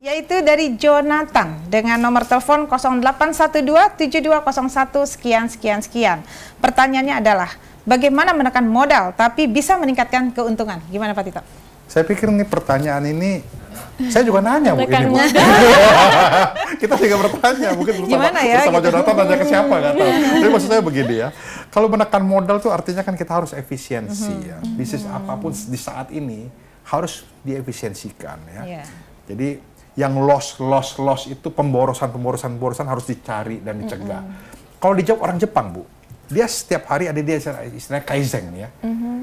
yaitu dari Jonathan dengan nomor telepon 0812-7201 sekian sekian sekian. Pertanyaannya adalah bagaimana menekan modal tapi bisa meningkatkan keuntungan? Gimana Pak Tito? Saya pikir ini pertanyaan ini saya juga nanya bu ini bu Kita juga bertanya mungkin bersama, Gimana ya, bersama gitu. Jonathan nanya ke siapa nggak tahu. Tapi maksud saya begini ya, kalau menekan modal tuh artinya kan kita harus efisiensi mm -hmm. ya. Bisnis mm -hmm. apapun di saat ini harus diefisiensikan ya. Yeah. Jadi yang loss loss loss itu pemborosan pemborosan pemborosan harus dicari dan dicegah. Mm -hmm. Kalau dijawab orang Jepang bu, dia setiap hari ada dia istilahnya kaizen ya. Mm -hmm.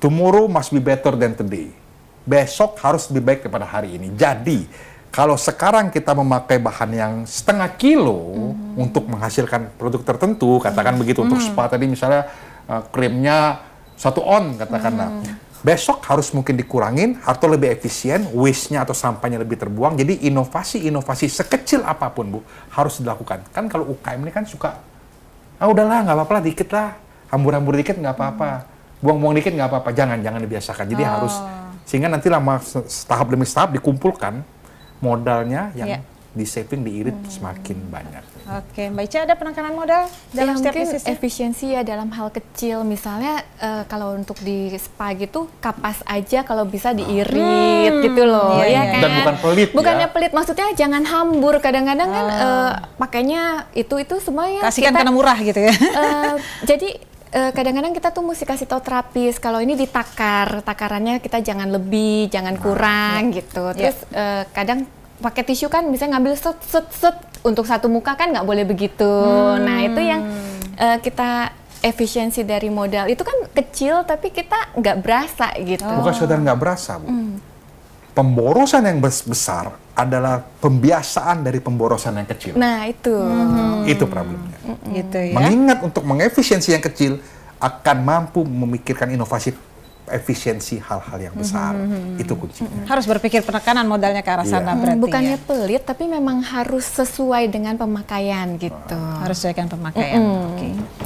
Tomorrow must be better than today. Besok harus lebih baik daripada hari ini. Jadi kalau sekarang kita memakai bahan yang setengah kilo mm -hmm. untuk menghasilkan produk tertentu, katakan iya. begitu mm -hmm. untuk spa tadi misalnya uh, krimnya satu on katakanlah. Mm -hmm besok harus mungkin dikurangin atau lebih efisien, waste-nya atau sampahnya lebih terbuang. Jadi inovasi-inovasi sekecil apapun Bu harus dilakukan. Kan kalau UKM ini kan suka, ah udahlah nggak apa-apa lah dikit lah, hambur-hambur dikit nggak apa-apa, hmm. buang-buang dikit nggak apa-apa, jangan jangan dibiasakan. Jadi oh. harus sehingga nanti lama tahap demi tahap dikumpulkan modalnya yang yeah di saving diirit hmm. semakin banyak. Oke, okay. Mbak Ica ada penekanan modal ya, dalam ya, setiap efisiensi ya dalam hal kecil, misalnya uh, kalau untuk di spa gitu kapas aja kalau bisa ah. diirit hmm. gitu loh, iya, ya iya. kan? Dan bukan pelit. Ya. Bukannya ya. pelit, maksudnya jangan hambur. Kadang-kadang kan uh, ah. pakainya eh, itu itu semuanya. Kasihkan kita, karena murah gitu ya. uh, jadi kadang-kadang kita tuh mesti kasih tau terapis kalau ini ditakar takarannya kita jangan lebih jangan ah. kurang nah, gitu ya. terus yeah. kadang pakai tisu kan bisa ngambil set set set untuk satu muka kan nggak boleh begitu. Hmm. Nah itu yang uh, kita efisiensi dari modal itu kan kecil tapi kita nggak berasa gitu. Bukan oh. sekedar saudara nggak berasa bu. Hmm. Pemborosan yang besar adalah pembiasaan dari pemborosan yang kecil. Nah itu. Hmm. Itu problemnya. Hmm. Gitu ya. Mengingat untuk mengefisiensi yang kecil akan mampu memikirkan inovasi efisiensi hal-hal yang mhm, besar. Mm -hmm. Itu kuncinya. Mhm. Harus berpikir penekanan modalnya ke arah yeah. sana hmm, berarti. Bukannya ya. pelit tapi memang harus sesuai dengan pemakaian gitu. Harus sesuai pemakaian. -hmm. Oke. Okay.